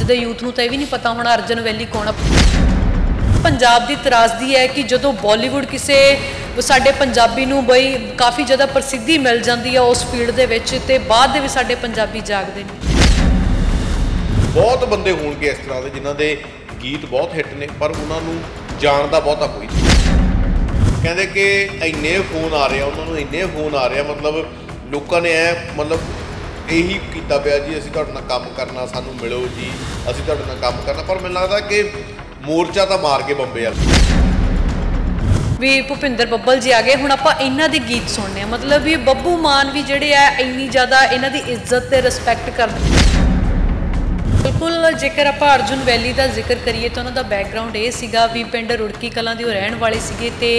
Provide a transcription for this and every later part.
ਅੱਜ ਦੇ ਯੂਥ ਨੂੰ ਤਾਂ ਇਹ ਵੀ ਨਹੀਂ ਪਤਾ ਹੁਣ ਅਰਜਨ ਵੈਲੀ ਕੌਣ ਆ ਪੰਜਾਬ ਦੀ ਤਰਾਸਦੀ ਹੈ ਕਿ ਜਦੋਂ ਬਾਲੀਵੁੱਡ ਕਿਸੇ ਸਾਡੇ ਪੰਜਾਬੀ ਨੂੰ ਬਈ ਕਾਫੀ ਜ਼ਿਆਦਾ ਪ੍ਰਸਿੱਧੀ ਮਿਲ ਜਾਂਦੀ ਹੈ ਉਸ ਫੀਲਡ ਦੇ ਵਿੱਚ ਤੇ ਬਾਅਦ ਦੇ ਵੀ ਸਾਡੇ ਪੰਜਾਬੀ ਜਾਗਦੇ ਨੇ ਬਹੁਤ ਬੰਦੇ ਹੋਣਗੇ ਇਸ ਤਰ੍ਹਾਂ ਦੇ ਜਿਨ੍ਹਾਂ ਦੇ ਗੀਤ ਬਹੁਤ ਹਿੱਟ ਨੇ ਪਰ ਉਹਨਾਂ ਨੂੰ ਜਾਣ ਦਾ ਬਹੁਤਾ ਕੋਈ ਕਹਿੰਦੇ ਕਿ ਇੰਨੇ ਫੋਨ ਆ ਰਹੇ ਆ ਉਹਨਾਂ ਨੂੰ ਇੰਨੇ ਫੋਨ ਆ ਰਹੇ ਆ ਮਤਲਬ ਲੋਕਾਂ ਨੇ ਐ ਮਤਲਬ ਇਹੀ ਕੀਤਾ ਪਿਆ ਜੀ ਅਸੀਂ ਤੁਹਾਡੇ ਨਾਲ ਕੰਮ ਕਰਨਾ ਸਾਨੂੰ ਮਿਲੋ ਜੀ ਅਸੀਂ ਤੁਹਾਡੇ ਨਾਲ ਕੰਮ ਕਰਨਾ ਪਰ ਮੈਨੂੰ ਲੱਗਦਾ ਕਿ ਮੋਰਚਾ ਤਾਂ ਮਾਰ ਕੇ ਬੰਬੇ ਆ ਵੀ ਭੁਪਿੰਦਰ ਬੱਬਲ ਜੀ ਆ ਗਏ ਹੁਣ ਆਪਾਂ ਇਹਨਾਂ ਦੇ ਗੀਤ ਸੁਣਨੇ ਆ ਮਤਲਬ ਵੀ ਬੱਬੂ ਮਾਨ ਵੀ ਜਿਹੜੇ ਆ ਇੰਨੀ ਜ਼ਿਆਦਾ ਇਹਨਾਂ ਦੀ ਇੱਜ਼ਤ ਤੇ ਰਿਸਪੈਕਟ ਕਰਦੇ ਬਿਲਕੁਲ ਜੇਕਰ ਆਪਾਂ ਅਰਜੁਨ ਵੈਲੀ ਦਾ ਜ਼ਿਕਰ ਕਰੀਏ ਤਾਂ ਉਹਨਾਂ ਦਾ ਬੈਕਗ੍ਰਾਉਂਡ ਇਹ ਸੀਗਾ ਵੀ ਪਿੰਡ ਰੁੜਕੀ ਕਲਾਂ ਦੇ ਉਹ ਰਹਿਣ ਵਾਲੇ ਸੀਗੇ ਤੇ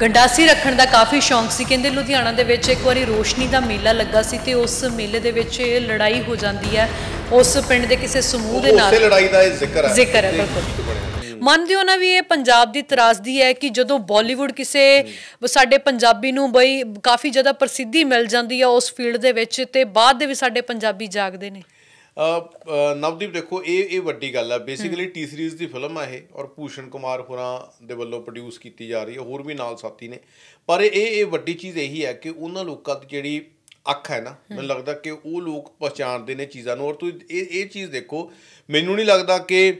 ਗੰਡਾਸੀ ਰੱਖਣ ਦਾ ਕਾਫੀ ਸ਼ੌਂਕ ਸੀ ਕਹਿੰਦੇ ਲੁਧਿਆਣਾ ਦੇ ਵਿੱਚ ਇੱਕ ਵਾਰੀ ਰੋਸ਼ਨੀ ਦਾ ਮੇਲਾ ਲੱਗਾ ਸੀ ਤੇ ਉਸ ਮੇਲੇ ਦੇ ਵਿੱਚ ਲੜਾਈ ਹੋ ਜਾਂਦੀ ਹੈ ਉਸ ਪਿੰਡ ਦੇ ਕਿਸੇ ਸਮੂਹ ਦੇ ਨਾਲ ਉਸੇ ਲੜਾਈ ਦਾ ਇਹ ਜ਼ਿਕਰ ਹੈ ਜ਼ਿਕਰ ਹੈ ਬਿਲਕੁਲ ਮੰਨਦੇ ਹੋ ਨਾ ਵੀ ਇਹ ਪੰਜਾਬ ਦੀ ਤਰਾਸਦੀ ਹੈ ਕਿ ਜਦੋਂ ਬਾਲੀਵੁੱਡ ਕਿਸੇ ਸਾਡੇ ਪੰਜਾਬੀ ਨੂੰ ਬਈ ਕਾਫੀ ਜ਼ਿਆਦਾ ਪ੍ਰਸਿੱਧੀ ਮਿਲ ਜਾਂਦੀ ਹੈ ਉਸ ਫੀਲਡ ਦੇ ਵਿੱਚ ਤੇ ਬਾਅਦ ਦੇ ਵੀ ਸਾਡੇ ਪੰਜਾਬੀ ਜਾਗਦੇ ਨੇ ਨਵਦੀਪ ਦੇਖੋ ਇਹ ਇਹ ਵੱਡੀ ਗੱਲ ਆ ਬੇਸਿਕਲੀ ਟੀ ਸੀਰੀਜ਼ ਦੀ ਫਿਲਮ ਆ ਇਹ ਔਰ ਭੂਸ਼ਣ ਕੁਮਾਰ ਹੋਰਾਂ ਦੇ ਵੱਲੋਂ ਪ੍ਰੋਡਿਊਸ ਕੀਤੀ ਜਾ ਰਹੀ ਹੈ ਹੋਰ ਵੀ ਨਾਲ ਸਾਥੀ ਨੇ ਪਰ ਇਹ ਇਹ ਵੱਡੀ ਚੀਜ਼ ਇਹੀ ਹੈ ਕਿ ਉਹਨਾਂ ਲੋਕਾਂ ਦੀ ਜਿਹੜੀ ਅੱਖ ਹੈ ਨਾ ਮੈਨੂੰ ਲੱਗਦਾ ਕਿ ਉਹ ਲੋਕ ਪਛਾਣਦੇ ਨੇ ਚੀਜ਼ਾਂ ਨੂੰ ਔਰ ਤੁਸੀਂ ਇਹ ਇਹ ਚੀਜ਼ ਦੇਖੋ ਮੈਨੂੰ ਨਹੀਂ ਲੱਗਦਾ ਕਿ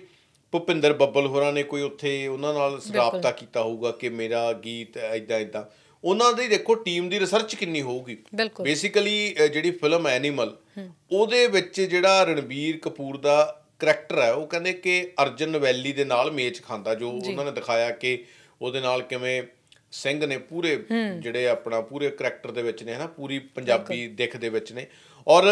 ਭੁਪਿੰਦਰ ਬੱਬਲ ਹੋਰਾਂ ਨੇ ਕੋਈ ਉੱਥੇ ਉਹਨਾਂ ਨਾਲ ਸਰਾਪਤਾ ਕੀਤਾ ਹੋਊਗਾ ਕਿ ਮੇਰਾ ਗੀਤ ਐਦਾਂ ਐਦਾਂ ਉਹਨਾਂ ਦੀ ਦੇਖੋ ਟੀਮ ਦੀ ਰਿਸਰਚ ਕਿੰਨੀ ਹੋਊਗੀ ਬੇਸਿਕਲੀ ਜਿਹੜੀ ਫਿਲਮ ਐਨੀਮਲ ਉਹਦੇ ਵਿੱਚ ਜਿਹੜਾ ਰਣਵੀਰ ਕਪੂਰ ਦਾ ਕਰੈਕਟਰ ਹੈ ਉਹ ਕਹਿੰਦੇ ਕਿ ਅਰਜਨ ਵੈਲੀ ਦੇ ਨਾਲ ਮੇਚ ਖਾਂਦਾ ਜੋ ਉਹਨਾਂ ਨੇ ਦਿਖਾਇਆ ਕਿ ਉਹਦੇ ਨਾਲ ਕਿਵੇਂ ਸਿੰਘ ਨੇ ਪੂਰੇ ਜਿਹੜੇ ਆਪਣਾ ਪੂਰੇ ਕਰੈਕਟਰ ਦੇ ਵਿੱਚ ਨੇ ਹਨਾ ਪੂਰੀ ਪੰਜਾਬੀ ਦਿੱਖ ਦੇ ਵਿੱਚ ਨੇ ਔਰ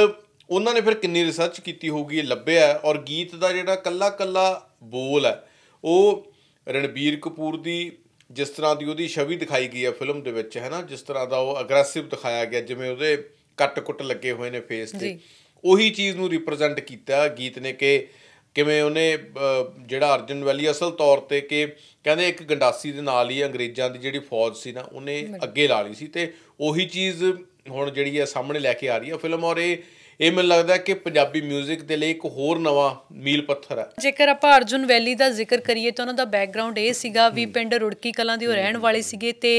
ਉਹਨਾਂ ਨੇ ਫਿਰ ਕਿੰਨੀ ਰਿਸਰਚ ਕੀਤੀ ਹੋਊਗੀ ਲੱਭਿਆ ਔਰ ਗੀਤ ਦਾ ਜਿਹੜਾ ਕੱਲਾ ਕੱਲਾ ਬੋਲ ਹੈ ਉਹ ਰਣਬੀਰ ਕਪੂਰ ਦੀ ਜਿਸ ਤਰ੍ਹਾਂ ਦੀ ਉਹਦੀ ਛਵੀ ਦਿਖਾਈ ਗਈ ਹੈ ਫਿਲਮ ਦੇ ਵਿੱਚ ਹੈ ਨਾ ਜਿਸ ਤਰ੍ਹਾਂ ਦਾ ਉਹ ਅਗਰੈਸਿਵ ਦਿਖਾਇਆ ਗਿਆ ਜਿਵੇਂ ਉਹਦੇ ਕੱਟ-ਕੁੱਟ ਲੱਗੇ ਹੋਏ ਨੇ ਫੇਸ ਤੇ ਉਹੀ ਚੀਜ਼ ਨੂੰ ਰਿਪਰੈਜ਼ੈਂਟ ਕੀਤਾ ਗੀਤ ਨੇ ਕਿ ਕਿਵੇਂ ਉਹਨੇ ਜਿਹੜਾ ਅਰਜਨ ਵੈਲੀ ਅਸਲ ਤੌਰ ਤੇ ਕਿ ਕਹਿੰਦੇ ਇੱਕ ਗੰਡਾਸੀ ਦੇ ਨਾਲ ਹੀ ਅੰਗਰੇਜ਼ਾਂ ਦੀ ਜਿਹੜੀ ਫੌਜ ਸੀ ਨਾ ਉਹਨੇ ਅੱਗੇ ਲਾ ਲਈ ਸੀ ਤੇ ਉਹੀ ਚੀਜ਼ ਹੁਣ ਜਿਹੜੀ ਹੈ ਸਾਹਮਣੇ ਲੈ ਕੇ ਆ ਰਹੀ ਹੈ ਫਿਲਮ ਔਰ ਇਹ ਇਹ ਮੈਨੂੰ ਲੱਗਦਾ ਕਿ ਪੰਜਾਬੀ 뮤직 ਦੇ ਲਈ ਇੱਕ ਹੋਰ ਨਵਾਂ ਮੀਲ ਪੱਥਰ ਹੈ ਜੇਕਰ ਆਪਾਂ ਅਰਜੁਨ ਵੈਲੀ ਦਾ ਜ਼ਿਕਰ ਕਰੀਏ ਤਾਂ ਉਹਨਾਂ ਦਾ ਬੈਕਗ੍ਰਾਉਂਡ ਇਹ ਸੀਗਾ ਵੀ ਪਿੰਡ ਰੁੜਕੀ ਕਲਾਂ ਦੇ ਉਹ ਰਹਿਣ ਵਾਲੇ ਸੀਗੇ ਤੇ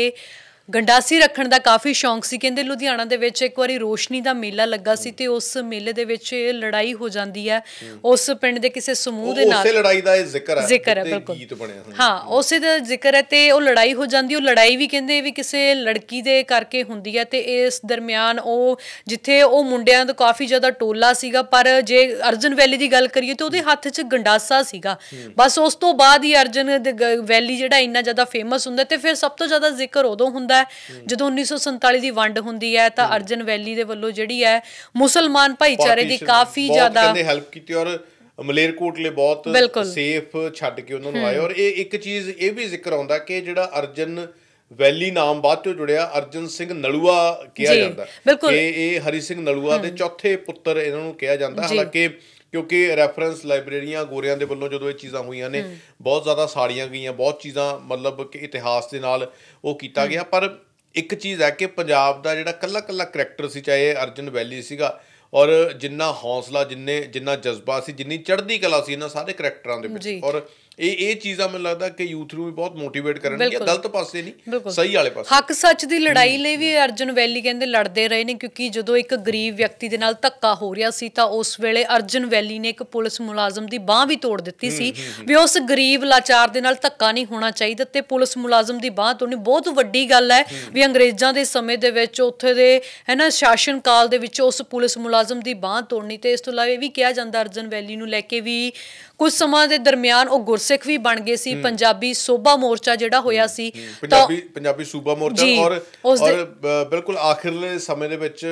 ਗੰਡਾਸੀ ਰੱਖਣ ਦਾ ਕਾਫੀ ਸ਼ੌਂਕ ਸੀ ਕਹਿੰਦੇ ਲੁਧਿਆਣਾ ਦੇ ਵਿੱਚ ਇੱਕ ਵਾਰੀ ਰੋਸ਼ਨੀ ਦਾ ਮੇਲਾ ਲੱਗਾ ਸੀ ਤੇ ਉਸ ਮੇਲੇ ਦੇ ਵਿੱਚ ਲੜਾਈ ਹੋ ਜਾਂਦੀ ਹੈ ਉਸ ਪਿੰਡ ਦੇ ਕਿਸੇ ਸਮੂਹ ਦੇ ਨਾਲ ਉਸੇ ਲੜਾਈ ਦਾ ਇਹ ਜ਼ਿਕਰ ਹੈ ਜ਼ਿਕਰ ਹੈ ਬਿਲਕੁਲ ਗੀਤ ਬਣਿਆ ਹਾਂ ਉਸੇ ਦਾ ਜ਼ਿਕਰ ਹੈ ਤੇ ਉਹ ਲੜਾਈ ਹੋ ਜਾਂਦੀ ਉਹ ਲੜਾਈ ਵੀ ਕਹਿੰਦੇ ਵੀ ਕਿਸੇ ਲੜਕੀ ਦੇ ਕਰਕੇ ਹੁੰਦੀ ਹੈ ਤੇ ਇਸ ਦਰਮਿਆਨ ਉਹ ਜਿੱਥੇ ਉਹ ਮੁੰਡਿਆਂ ਦਾ ਕਾਫੀ ਜ਼ਿਆਦਾ ਟੋਲਾ ਸੀਗਾ ਪਰ ਜੇ ਅਰਜਨ ਵੈਲੀ ਦੀ ਗੱਲ ਕਰੀਏ ਤੇ ਉਹਦੇ ਹੱਥ 'ਚ ਗੰਡਾਸਾ ਸੀਗਾ ਬਸ ਉਸ ਤੋਂ ਬਾਅਦ ਹੀ ਅਰਜਨ ਵੈਲੀ ਜਿਹੜਾ ਇੰਨਾ ਜ਼ਿਆਦਾ ਫੇਮਸ ਹੁੰਦਾ ਤੇ ਫਿਰ ਸਭ ਤੋਂ ਜ਼ਿਆਦਾ ਜ਼ਿਕਰ ਉਦੋਂ ਹੁੰਦਾ ਹੈ ਜਦੋਂ 1947 ਦੀ ਵੰਡ ਹੁੰਦੀ ਹੈ ਤਾਂ ਅਰਜਨ ਵੈਲੀ ਦੇ ਵੱਲੋਂ ਜਿਹੜੀ ਹੈ ਮੁਸਲਮਾਨ ਭਾਈਚਾਰੇ ਦੀ ਕਾਫੀ ਜ਼ਿਆਦਾ ਬਹੁਤ ਹੈਲਪ ਕੀਤੀ ਔਰ ਮਲੇਰਕੋਟਲੇ ਬਹੁਤ ਸੇਫ ਛੱਡ ਕੇ ਉਹਨਾਂ ਨੂੰ ਆਏ ਔਰ ਇਹ ਇੱਕ ਚੀਜ਼ ਇਹ ਵੀ ਜ਼ਿਕਰ ਆਉਂਦਾ ਕਿ ਜਿਹੜਾ ਅਰਜਨ ਵੈਲੀ ਨਾਮ ਬਾਅਦ ਤੋਂ ਜੁੜਿਆ ਅਰਜਨ ਸਿੰਘ ਨਲੂਆ ਕਿਹਾ ਜਾਂਦਾ ਇਹ ਇਹ ਹਰੀ ਸਿੰਘ ਨਲੂਆ ਦੇ ਚੌਥੇ ਪੁੱਤਰ ਇਹਨਾਂ ਨੂੰ ਕਿਹਾ ਜਾਂਦਾ ਹਾਲਾਂਕਿ ਕਿਉਂਕਿ ਰੈਫਰੈਂਸ ਲਾਇਬ੍ਰੇਰੀਆਂ ਗੋਰਿਆਂ ਦੇ ਵੱਲੋਂ ਜਦੋਂ ਇਹ ਚੀਜ਼ਾਂ ਹੋਈਆਂ ਨੇ ਬਹੁਤ ਜ਼ਿਆਦਾ ਸਾੜੀਆਂ ਗਈਆਂ ਬਹੁਤ ਚੀਜ਼ਾਂ ਮਤਲਬ ਕਿ ਇਤਿਹਾਸ ਦੇ ਨਾਲ ਉਹ ਕੀਤਾ ਗਿਆ ਪਰ ਇੱਕ ਚੀਜ਼ ਹੈ ਕਿ ਪੰਜਾਬ ਦਾ ਜਿਹੜਾ ਕੱਲਾ ਕੱਲਾ ਕੈਰੈਕਟਰ ਸੀ ਚਾਹੇ ਅਰਜਨ ਵੈਲੀ ਸੀਗਾ ਔਰ ਜਿੰਨਾ ਹੌਸਲਾ ਜਿੰਨੇ ਜਿੰਨਾ ਜਜ਼ਬਾ ਸੀ ਜਿੰਨੀ ਚੜ੍ਹਦੀ ਕਲਾ ਸੀ ਇਹਨਾਂ ਸਾਰੇ ਕੈਰੈਕਟਰਾਂ ਦੇ ਵਿੱਚ ਔਰ ਇਹ ਇਹ ਚੀਜ਼ਾਂ ਮੈਨੂੰ ਲੱਗਦਾ ਕਿ ਯੂਥ ਨੂੰ ਵੀ ਬਹੁਤ ਮੋਟੀਵੇਟ ਕਰਨਗੀਆਂ ਗਲਤ ਪਾਸੇ ਨਹੀਂ ਸਹੀ ਵਾਲੇ ਪਾਸੇ ਹੱਕ ਸੱਚ ਦੀ ਲੜਾਈ ਲਈ ਵੀ ਅਰਜਨ ਵੈਲੀ ਕਹਿੰਦੇ ਲੜਦੇ ਰਹੇ ਨੇ ਕਿਉਂਕਿ ਜਦੋਂ ਇੱਕ ਗਰੀਬ ਵਿਅਕਤੀ ਦੇ ਨਾਲ ਧੱਕਾ ਹੋ ਰਿਹਾ ਸੀ ਤਾਂ ਉਸ ਵੇਲੇ ਅਰਜਨ ਵੈਲੀ ਨੇ ਇੱਕ ਪੁਲਿਸ ਮੁਲਾਜ਼ਮ ਦੀ ਬਾਹ ਵੀ ਤੋੜ ਦਿੱਤੀ ਸੀ ਵੀ ਉਸ ਗਰੀਬ ਲਾਚਾਰ ਦੇ ਨਾਲ ਧੱਕਾ ਨਹੀਂ ਹੋਣਾ ਚਾਹੀਦਾ ਤੇ ਪੁਲਿਸ ਮੁਲਾਜ਼ਮ ਦੀ ਬਾਹ ਤੋੜਨੀ ਬਹੁਤ ਵੱਡੀ ਗੱਲ ਹੈ ਵੀ ਅੰਗਰੇਜ਼ਾਂ ਦੇ ਸਮੇਂ ਦੇ ਵਿੱਚ ਉੱਥੇ ਦੇ ਹੈਨਾ ਸ਼ਾਸਨ ਕਾਲ ਦੇ ਵਿੱਚ ਉਸ ਪੁਲਿਸ ਮੁਲਾਜ਼ਮ ਦੀ ਬਾਹ ਤੋੜਨੀ ਤੇ ਇਸ ਤੋਂ ਇਲਾਵਾ ਇਹ ਵੀ ਕਿਹਾ ਜਾਂਦਾ ਅਰਜਨ ਵੈਲੀ ਨੂੰ ਲੈ ਕੇ ਵੀ ਕੁਝ ਸਮਾਂ ਦੇ ਦਰਮਿਆਨ ਉਹ ਗੁਰਸ ਗੁਰਸਿੱਖ ਵੀ ਬਣ ਗਏ ਸੀ ਪੰਜਾਬੀ ਸੋਭਾ ਮੋਰਚਾ ਜਿਹੜਾ ਹੋਇਆ ਸੀ ਪੰਜਾਬੀ ਪੰਜਾਬੀ ਸੂਬਾ ਮੋਰਚਾ ਔਰ ਔਰ ਬਿਲਕੁਲ ਆਖਿਰਲੇ ਸਮੇਂ ਦੇ ਵਿੱਚ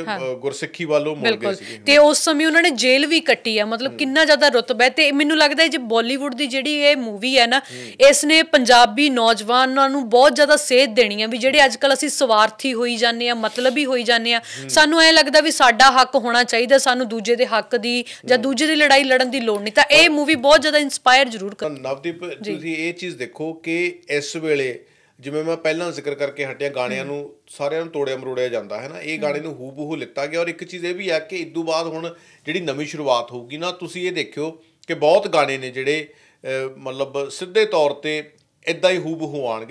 ਗੁਰਸਿੱਖੀ ਵੱਲੋਂ ਮੁੜ ਗਏ ਸੀ ਤੇ ਉਸ ਸਮੇਂ ਉਹਨਾਂ ਨੇ ਜੇਲ੍ਹ ਵੀ ਕੱਟੀ ਆ ਮਤਲਬ ਕਿੰਨਾ ਜ਼ਿਆਦਾ ਰੁਤਬਾ ਹੈ ਤੇ ਮੈਨੂੰ ਲੱਗਦਾ ਹੈ ਜੇ ਬਾਲੀਵੁੱਡ ਦੀ ਜਿਹੜੀ ਇਹ ਮੂਵੀ ਹੈ ਨਾ ਇਸ ਨੇ ਪੰਜਾਬੀ ਨੌਜਵਾਨਾਂ ਨੂੰ ਬਹੁਤ ਜ਼ਿਆਦਾ ਸੇਧ ਦੇਣੀ ਆ ਵੀ ਜਿਹੜੇ ਅੱਜ ਕੱਲ ਅਸੀਂ ਸਵਾਰਥੀ ਹੋਈ ਜਾਂਦੇ ਆ ਮਤਲਬੀ ਹੋਈ ਜਾਂਦੇ ਆ ਸਾਨੂੰ ਐ ਲੱਗਦਾ ਵੀ ਸਾਡਾ ਹੱਕ ਹੋਣਾ ਚਾਹੀਦਾ ਸਾਨੂੰ ਦੂਜੇ ਦੇ ਹੱਕ ਦੀ ਜਾਂ ਦੂਜੇ ਦੀ ਲੜਾਈ ਲੜਨ ਦੀ ਲੋੜ ਨਹੀਂ ਤਾਂ ਇਹ ਮੂਵੀ ਬਹੁਤ ਜ਼ਿਆਦਾ ਇਨਸਪਾਇਰ ਜ਼ਰੂਰ ਕਰ ਨਵਦੀਪ ਤੁਸੀਂ ਇਹ ਚੀਜ਼ ਦੇਖੋ ਕਿ ਇਸ ਵੇਲੇ ਜਿਵੇਂ ਮੈਂ ਪਹਿਲਾਂ ਜ਼ਿਕਰ ਕਰਕੇ ਹਟਿਆ ਗਾਣਿਆਂ ਨੂੰ ਸਾਰਿਆਂ ਨੂੰ ਤੋੜਿਆ ਮਰੋੜਿਆ ਜਾਂਦਾ ਹੈ ਨਾ ਇਹ ਗਾਣੇ ਨੂੰ ਹੂ ਬਹੂ ਲਿੱਤਾ ਗਿਆ ਔਰ ਇੱਕ ਚੀਜ਼ ਇਹ ਵੀ ਆ ਕਿ ਇਦੋਂ ਬਾਅਦ ਹੁਣ ਜਿਹੜੀ ਨਵੀਂ ਸ਼ੁਰੂਆਤ ਹੋਊਗੀ ਨਾ ਤੁਸੀਂ ਇਹ ਦੇਖਿਓ ਕਿ ਬਹੁਤ ਗਾਣੇ ਨੇ ਜਿਹੜੇ ਮਤਲਬ ਸਿੱਧੇ ਤੌਰ ਤੇ ਇਦਾਂ ਹੀ ਹੂ ਬਹੂ ਆਣਗੇ